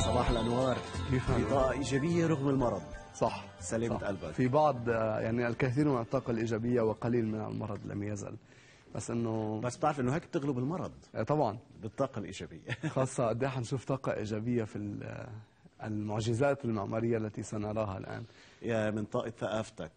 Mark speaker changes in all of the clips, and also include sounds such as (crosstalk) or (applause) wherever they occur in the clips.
Speaker 1: صباح الانوار في اضاءه ايجابيه رغم المرض صح سلامة قلبك في بعض يعني الكثير من الطاقه الايجابيه وقليل من المرض لم يزل بس انه بس بتعرف انه هيك بتغلب المرض إيه، طبعا بالطاقه الايجابيه (laughs) خاصه قد ايه حنشوف طاقه ايجابيه في المعجزات المعماريه التي سنراها الان يا من طاقه ثقافتك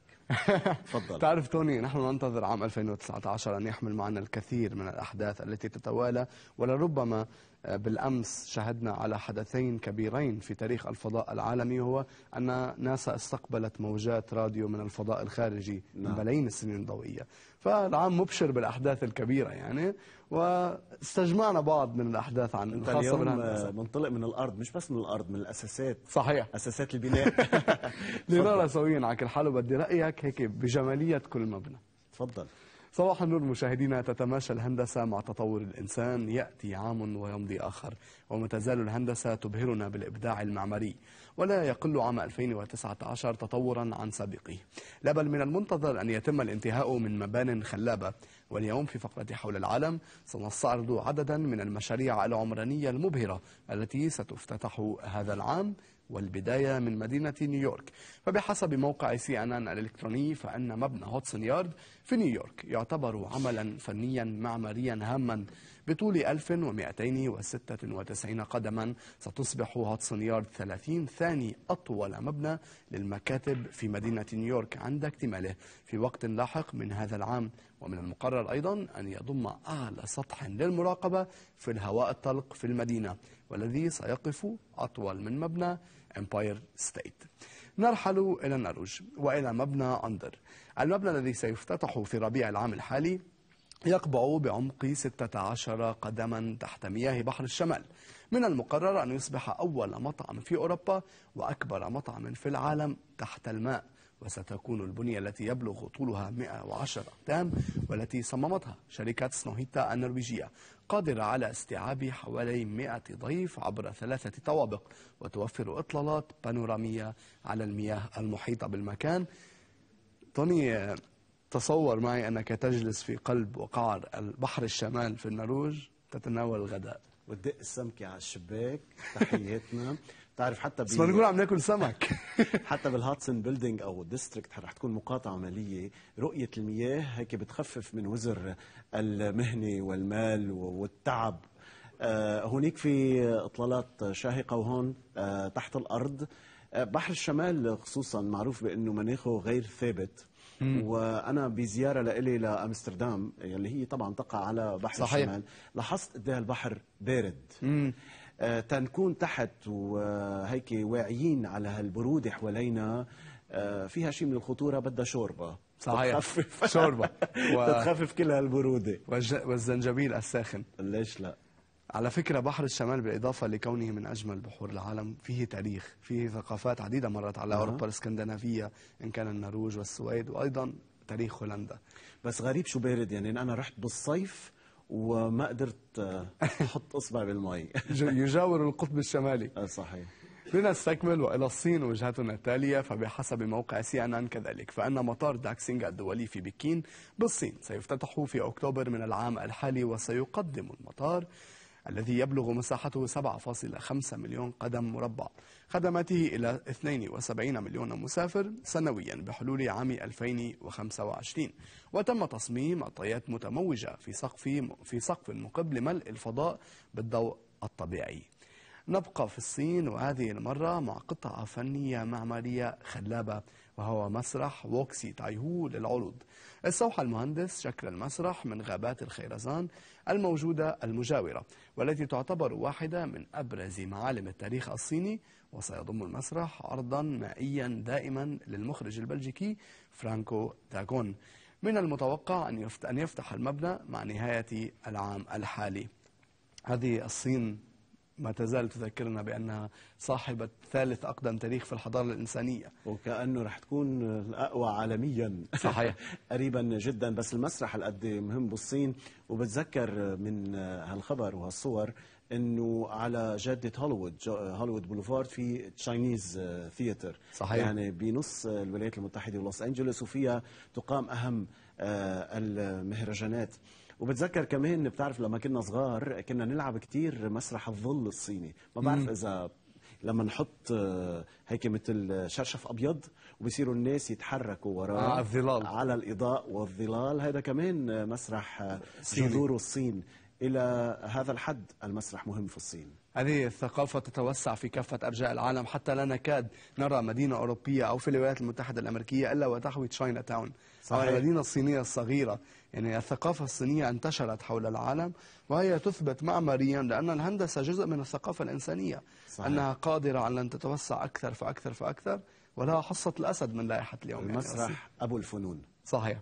Speaker 2: (laughs) تفضل
Speaker 1: تعرف توني نحن ننتظر عام 2019 أن يحمل معنا الكثير من الأحداث التي تتوالى ولربما آه، بالأمس شهدنا على حدثين كبيرين في تاريخ الفضاء العالمي هو أن ناسا استقبلت موجات راديو من الفضاء الخارجي نعم. من بلايين السنين الضوئية فالعام مبشر بالأحداث الكبيرة يعني واستجمعنا بعض من الأحداث عن انت الخاصة اليوم آه، منطلق من الأرض مش بس من الأرض من الأساسات صحيح أساسات البناء (laughs) لنرى سويا على كل حال وبدي رأيك هيك بجمالية كل مبنى تفضل صباح النور مشاهدينا تتماشى الهندسة مع تطور الإنسان يأتي عام ويمضي آخر وما تزال الهندسة تبهرنا بالإبداع المعماري ولا يقل عام 2019 تطورا عن سابقه لا بل من المنتظر أن يتم الانتهاء من مبان خلابة واليوم في فقرة حول العالم سنستعرض عددا من المشاريع العمرانية المبهرة التي ستفتتح هذا العام والبداية من مدينة نيويورك فبحسب موقع سي أن أن الإلكتروني فأن مبنى هوتسون يارد في نيويورك يعتبر عملا فنيا معماريا هاما بطول 1296 قدما ستصبح هاتسون يارد 30 ثاني أطول مبنى للمكاتب في مدينة نيويورك عند اكتماله في وقت لاحق من هذا العام ومن المقرر أيضا أن يضم أعلى سطح للمراقبة في الهواء الطلق في المدينة والذي سيقف أطول من مبنى امباير ستيت نرحل إلى النرويج وإلى مبنى أندر المبنى الذي سيفتتح في ربيع العام الحالي يقبع بعمق 16 قدما تحت مياه بحر الشمال من المقرر أن يصبح أول مطعم في أوروبا وأكبر مطعم في العالم تحت الماء وستكون البنية التي يبلغ طولها 110 أقدام والتي صممتها شركة سنوهيتا النرويجية قادرة على استيعاب حوالي 100 ضيف عبر ثلاثة طوابق وتوفر إطلالات بانورامية على المياه المحيطة بالمكان توني تصور معي أنك تجلس في قلب وقعر البحر الشمال في النروج تتناول الغداء وتدق السمكة على الشباك تحياتنا بتعرف حتى بس ما نقول عم ناكل سمك
Speaker 2: (laughs) حتى بالهاتسن بيلدينج او ديستريكت رح تكون مقاطعه ماليه رؤيه المياه هيك بتخفف من وزر المهنه والمال والتعب آه، هونيك في اطلالات شاهقه وهون آه، تحت الارض بحر الشمال خصوصا معروف بانه مناخه غير ثابت وانا بزياره لإلي لامستردام يلي هي طبعا تقع على بحر صحيح. الشمال لاحظت قد البحر بارد مم. آه تنكون تحت وهيك واعيين على هالبروده حوالينا آه فيها شيء من الخطوره بدها شوربه صحيح تخفف شوربه
Speaker 1: (laughs) و... تتخفف كل هالبروده والزنجبيل الساخن ليش لا على فكرة بحر الشمال بالإضافة لكونه من أجمل بحور العالم فيه تاريخ فيه ثقافات عديدة مرت على أوروبا الإسكندنافية إن كان النرويج والسويد وأيضا تاريخ هولندا بس غريب شو بارد يعني أنا رحت بالصيف وما قدرت آه، احط (laughs) اصبع بالماء يجاور القطب الشمالي آه، صحيح لنستكمل والى الصين وجهتنا التاليه فبحسب موقع سي ان ان كذلك فان مطار داكسينغ الدولي في بكين بالصين سيفتتح في اكتوبر من العام الحالي وسيقدم المطار الذي يبلغ مساحته 7.5 مليون قدم مربع خدماته إلى 72 مليون مسافر سنويا بحلول عام 2025 وتم تصميم الطيات متموجة في سقف في سقف مقب لملء الفضاء بالضوء الطبيعي نبقى في الصين وهذه المرة مع قطعة فنية معمارية خلابة وهو مسرح ووكسي تايهو للعروض استوحى المهندس شكل المسرح من غابات الخيرزان الموجودة المجاورة والتي تعتبر واحدة من أبرز معالم التاريخ الصيني وسيضم المسرح عرضا مائيا دائما للمخرج البلجيكي فرانكو داغون من المتوقع أن يفتح المبنى مع نهاية العام الحالي هذه الصين ما تزال تذكرنا بأنها صاحبة ثالث أقدم تاريخ في الحضارة الإنسانية وكأنه رح تكون الأقوى عالميا صحيح (laughs) قريبا جدا
Speaker 2: بس المسرح القد مهم بالصين وبتذكر من هالخبر وهالصور انه على جاده هوليوود هوليوود بوليفارد في تشاينيز ثياتر صحيح يعني بنص الولايات المتحده ولوس انجلوس وفيها تقام اهم آه، المهرجانات وبتذكر كمان بتعرف لما كنا صغار كنا نلعب كتير مسرح الظل الصيني ما بعرف إذا لما نحط آه، هيك مثل شرشف ابيض وبصيروا الناس يتحركوا وراه آه، على الظلال على الاضاء والظلال هذا كمان مسرح آه، جذور الصين إلى هذا الحد المسرح مهم في الصين
Speaker 1: هذه الثقافة تتوسع في كافة أرجاء العالم حتى لا نكاد نرى مدينة أوروبية أو في الولايات المتحدة الأمريكية إلا وتحوي تشاينا تاون صحيح. المدينة الصينية الصغيرة يعني الثقافة الصينية انتشرت حول العالم وهي تثبت معماريا لأن الهندسة جزء من الثقافة الإنسانية صحيح. أنها قادرة على أن تتوسع أكثر فأكثر فأكثر ولها حصة الأسد من لائحة اليوم يعني المسرح يعني أبو الفنون صحيح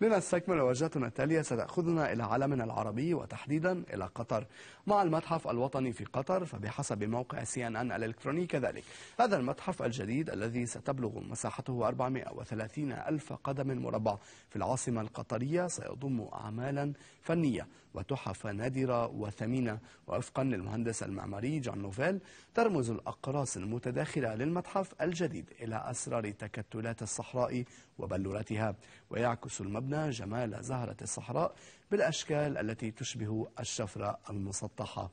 Speaker 1: لنستكمل وجهتنا التالية ستأخذنا إلى عالمنا العربي وتحديدا إلى قطر مع المتحف الوطني في قطر فبحسب موقع سي ان ان الإلكتروني كذلك هذا المتحف الجديد الذي ستبلغ مساحته 430 ألف قدم مربع في العاصمة القطرية سيضم أعمالا فنية وتحف نادرة وثمينة ووفقا للمهندس المعماري جان نوفيل ترمز الأقراص المتداخلة للمتحف الجديد إلى أسرار تكتلات الصحراء وبلوراتها ويعكس المبنى جمال زهرة الصحراء بالأشكال التي تشبه الشفرة المسطحة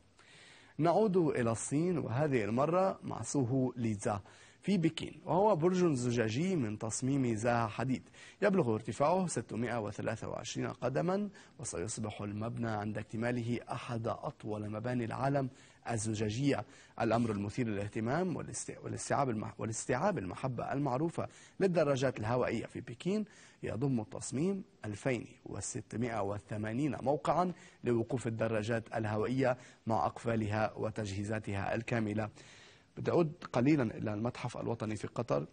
Speaker 1: نعود إلى الصين وهذه المرة مع سوهو ليتزا في بكين وهو برج زجاجي من تصميم زها حديد يبلغ ارتفاعه 623 قدما وسيصبح المبنى عند اكتماله أحد أطول مباني العالم الزجاجية الأمر المثير للاهتمام والاستيعاب والاستيعاب المحبة المعروفة للدراجات الهوائية في بكين يضم التصميم 2680 موقعا لوقوف الدراجات الهوائية مع أقفالها وتجهيزاتها الكاملة بتعود قليلا إلى المتحف الوطني في قطر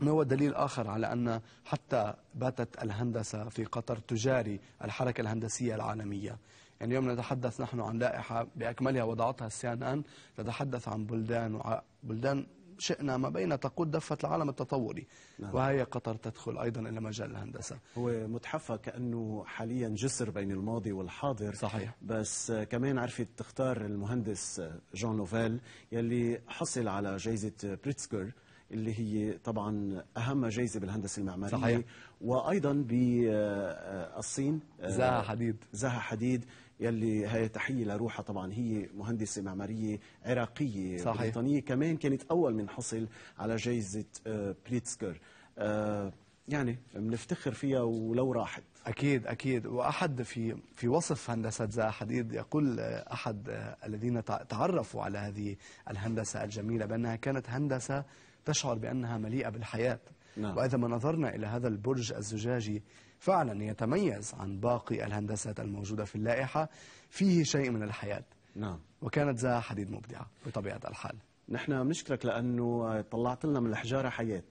Speaker 1: ما هو دليل آخر على أن حتى باتت الهندسة في قطر تجاري الحركة الهندسية العالمية يعني اليوم نتحدث نحن عن لائحة بأكملها وضعتها السي ان ان نتحدث عن بلدان بلدان شئنا ما بين تقود دفة العالم التطوري نعم. وهي قطر تدخل أيضا إلى مجال الهندسة هو متحفة
Speaker 2: كأنه حاليا جسر بين الماضي والحاضر صحيح بس كمان عرفت تختار المهندس جون نوفيل يلي حصل على جائزة بريتسكر اللي هي طبعا اهم جائزه بالهندسه المعماريه صحيح. وايضا بالصين آه، زها حديد زها حديد يلي هي تحيه لروحها طبعا هي مهندسه معماريه عراقيه صحيح. بريطانيه كمان كانت اول من حصل على جائزه
Speaker 1: آه، بريتسكر آه، يعني بنفتخر فيها ولو راحت اكيد اكيد واحد في في وصف هندسه ذا حديد يقول آه، احد الذين تعرفوا على هذه الهندسه الجميله بانها كانت هندسه تشعر بانها مليئه بالحياه نعم. واذا ما نظرنا الى هذا البرج الزجاجي فعلا يتميز عن باقي الهندسات الموجودة في اللائحة فيه شيء من الحياة نعم وكانت ذا حديد مبدعة بطبيعة الحال نحن بنشكرك لأنه طلعت لنا من الحجارة حياة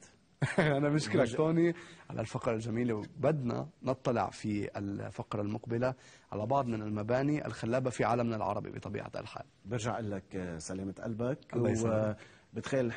Speaker 1: (laughs) أنا بشكرك توني على الفقرة الجميلة وبدنا نطلع في الفقرة المقبلة على بعض من المباني الخلابة في عالمنا العربي بطبيعة الحال
Speaker 2: برجع لك سلامة قلبك الله يسلمك.
Speaker 1: وبتخيل